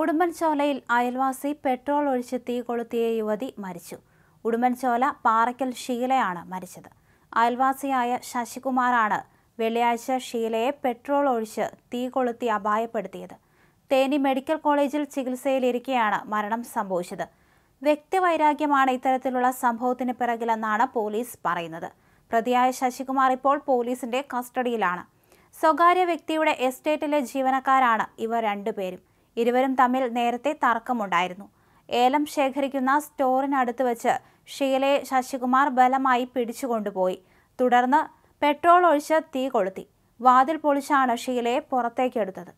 ഉടുമ്പൻചോലയിൽ അയൽവാസി പെട്രോൾ ഒഴിച്ച് തീ കൊളുത്തിയ യുവതി മരിച്ചു ഉടുമ്പൻചോല പാറയ്ക്കൽ ഷീലയാണ് മരിച്ചത് അയൽവാസിയായ ശശികുമാറാണ് വെള്ളിയാഴ്ച ഷീലയെ പെട്രോൾ ഒഴിച്ച് തീ കൊളുത്തി അപായപ്പെടുത്തിയത് തേനി മെഡിക്കൽ കോളേജിൽ ചികിത്സയിലിരിക്കെയാണ് മരണം സംഭവിച്ചത് വ്യക്തിവൈരാഗ്യമാണ് ഇത്തരത്തിലുള്ള സംഭവത്തിന് പിറകിലെന്നാണ് പോലീസ് പറയുന്നത് പ്രതിയായ ശശികുമാർ ഇപ്പോൾ പോലീസിന്റെ കസ്റ്റഡിയിലാണ് സ്വകാര്യ വ്യക്തിയുടെ എസ്റ്റേറ്റിലെ ജീവനക്കാരാണ് ഇവ രണ്ടുപേരും ഇരുവരും തമ്മിൽ നേരത്തെ തർക്കമുണ്ടായിരുന്നു ഏലം ശേഖരിക്കുന്ന സ്റ്റോറിനടുത്ത് വെച്ച് ഷീലയെ ശശികുമാർ ബലമായി പിടിച്ചുകൊണ്ടുപോയി തുടർന്ന് പെട്രോൾ ഒഴിച്ച് തീ കൊളുത്തി വാതിൽ പൊളിച്ചാണ് ഷീലയെ പുറത്തേക്കെടുത്തത്